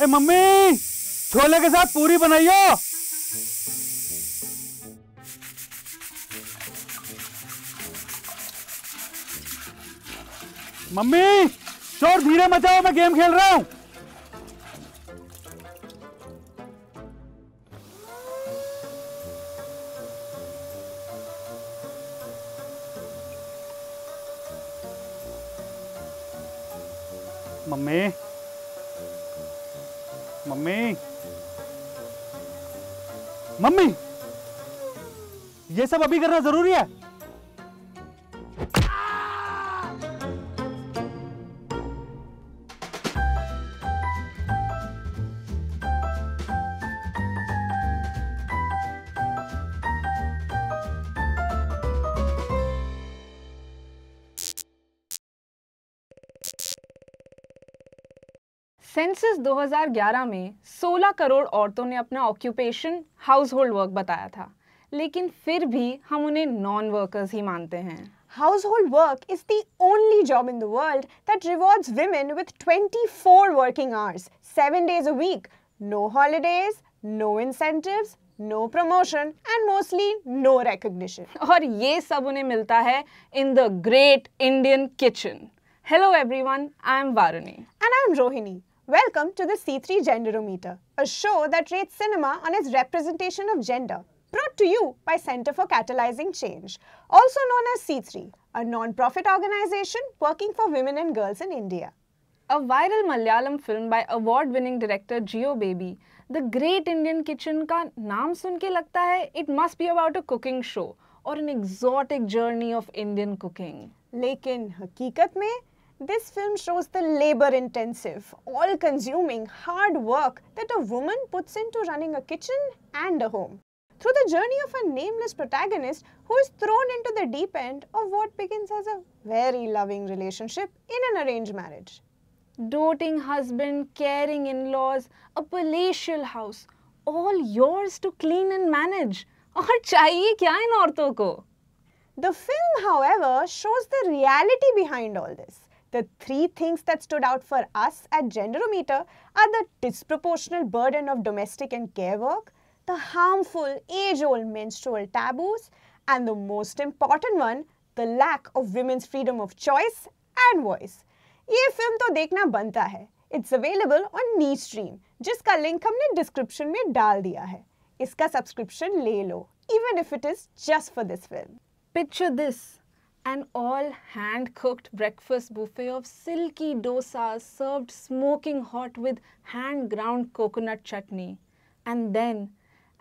ए mummy chole के साथ पूरी बनाइयो मम्मी शोर धीरे मचाओ मैं गेम खेल रहा हूं मम्मी मम्मी मम्मी ये सब अभी करना जरूरी है सेंसस 2011 में 16 करोड़ औरतों ने अपना ऑक्यूपेशन हाउस होल्ड वर्क बताया था लेकिन फिर भी हम उन्हें नॉन वर्कर्स ही मानते हैं household work is the only job in the world that rewards women with 24 working hours seven days a week no holidays no incentive no promotion and mostly no recognition और ये सब उन्हें मिलता है in the great Indian kitchen hello everyone I am Varuni and I am Rohini Welcome to the C3 Genderometer, a show that rates cinema on its representation of gender, brought to you by Center for Catalyzing Change, also known as C3, a non-profit organization working for women and girls in India. A viral Malayalam film by award-winning director Geo Baby, The Great Indian Kitchen ka naam sunke lagta hai it must be about a cooking show or an exotic journey of Indian cooking. लेकिन हकीकत में this film shows the labor intensive, all consuming, hard work that a woman puts into running a kitchen and a home. Through the journey of a nameless protagonist who is thrown into the deep end of what begins as a very loving relationship in an arranged marriage. Doting husband, caring in laws, a palatial house, all yours to clean and manage. और चाहिए क्या The film, however, shows the reality behind all this. The three things that stood out for us at Genderometer are the disproportional burden of domestic and care work, the harmful age-old menstrual taboos, and the most important one, the lack of women's freedom of choice and voice. ये film तो देखना बनता है it's available on Neestream जिसका link हमने description में डाल दिया है इसका सब्सक्रिप्शन ले लो even if it is just for this film picture this an all hand cooked breakfast buffet of silky dosas served smoking hot with hand ground coconut chutney. And then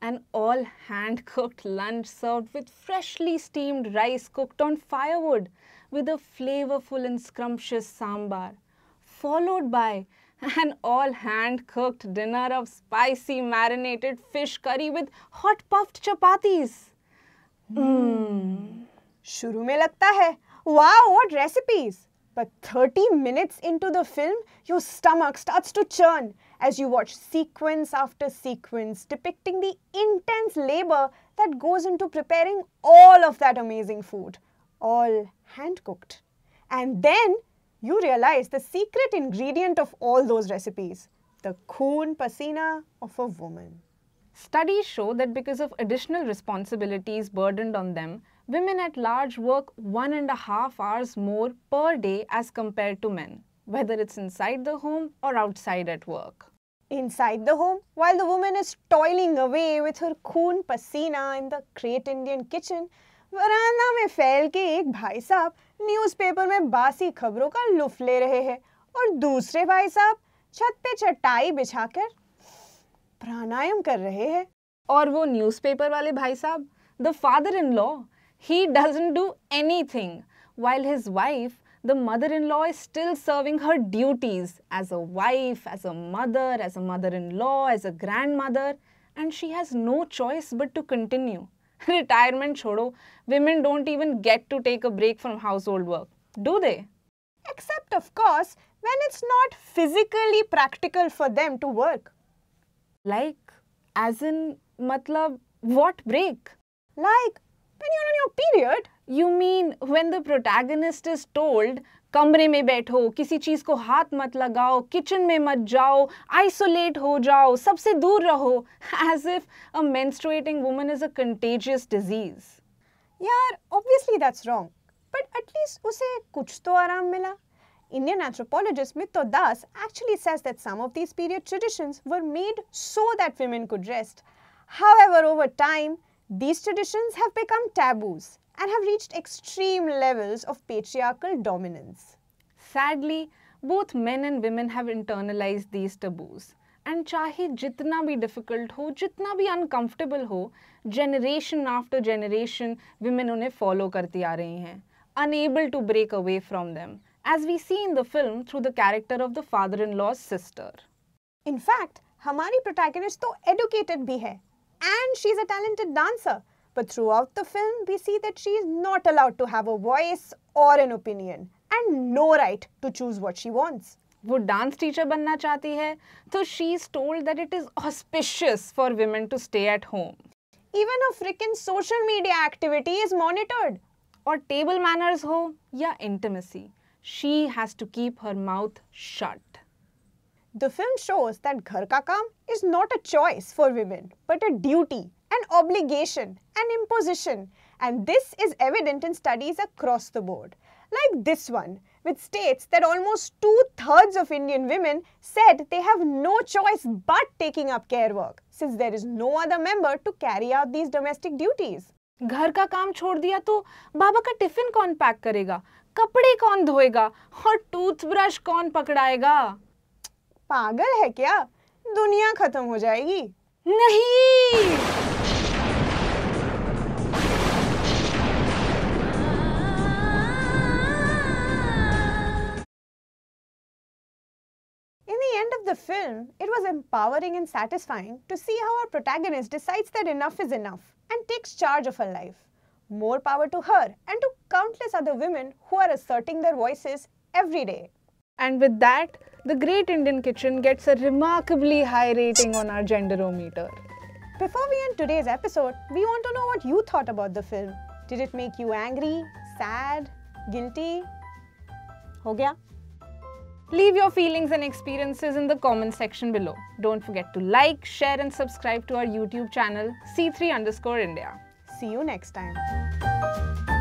an all hand cooked lunch served with freshly steamed rice cooked on firewood with a flavorful and scrumptious sambar, followed by an all hand cooked dinner of spicy marinated fish curry with hot puffed chapatis. Mmm. Mm. शुरू में लगता है wow what recipes but 30 minutes into the film your stomach starts to churn as you watch sequence after sequence depicting the intense labor that goes into preparing all of that amazing food all hand cooked and then you realize the secret ingredient of all those recipes the khoon pasina of a woman. Studies show that because of additional responsibilities burdened on them, women at large work one and a half hours more per day as compared to men, whether it's inside the home or outside at work. Inside the home, while the woman is toiling away with her खून pasina in the great Indian kitchen, वराना में फैल के एक भाई साहब newspaper में बासी खबरों का लुफ ले रहे हैं और दूसरे भाई साहब छत पे चटाई बिछाकर pranayam kar rahe hai. और वो न्यूज़पेपर वाले भाई साहब the father in law He doesn't do anything, while his wife, the mother-in-law is still serving her duties as a wife, as a mother, as a mother-in-law, as a grandmother and she has no choice but to continue. Retirement chodo, women don't even get to take a break from household work, do they? Except of course, when it's not physically practical for them to work. Like, as in, matlab, what break? Like, when you're on your period, you mean when the protagonist is told कमरे में बैठो किसी चीज़ को हाथ मत लगाओ kitchen में मत जाओ आइसोलेट हो जाओ सबसे दूर रहो as if a menstruating woman is a contagious disease यार obviously that's wrong but at least उसे कुछ तो आराम मिला Indian anthropologist Mitto Das actually says that some of these period traditions were made so that women could rest. However, over time, these traditions have become taboos and have reached extreme levels of patriarchal dominance. Sadly, both men and women have internalized these taboos. And chahi jitna bhi difficult ho, jitna bhi uncomfortable ho, generation after generation, women unhe follow karti aa rahi hain. Unable to break away from them. As we see in the film through the character of the father-in-law's sister. In fact, hamari protagonist to educated bhi hai and she's a talented dancer. But throughout the film, we see that she is not allowed to have a voice or an opinion and no right to choose what she wants. वो dance teacher बनना चाहती है तो she is told that it is auspicious for women to stay at home even a freaking social media activity is monitored और table manners हो या intimacy she has to keep her mouth shut the film shows that ghar ka kaam is not a choice for women, but a duty, an obligation, an imposition. And this is evident in studies across the board, like this one, which states that almost two-thirds of Indian women said they have no choice but taking up care work, since there is no other member to carry out these domestic duties. घर का काम छोड़ दिया तो बाबा का tiffin कौन pack करेगा कपड़े कौन धोएगा और टूथब्रश कौन पकड़ाएगा पागल है क्या दुनिया खत्म हो जाएगी नहीं the film, it was empowering and satisfying to see how our protagonist decides that enough is enough and takes charge of her life. More power to her and to countless other women who are asserting their voices every day. And with that, The Great Indian Kitchen gets a remarkably high rating on our genderometer. Before we end today's episode, we want to know what you thought about the film. Did it make you angry, sad, guilty? Ho gaya? Leave your feelings and experiences in the comment section below. Don't forget to like, share and subscribe to our YouTube channel C3 underscore India. See you next time.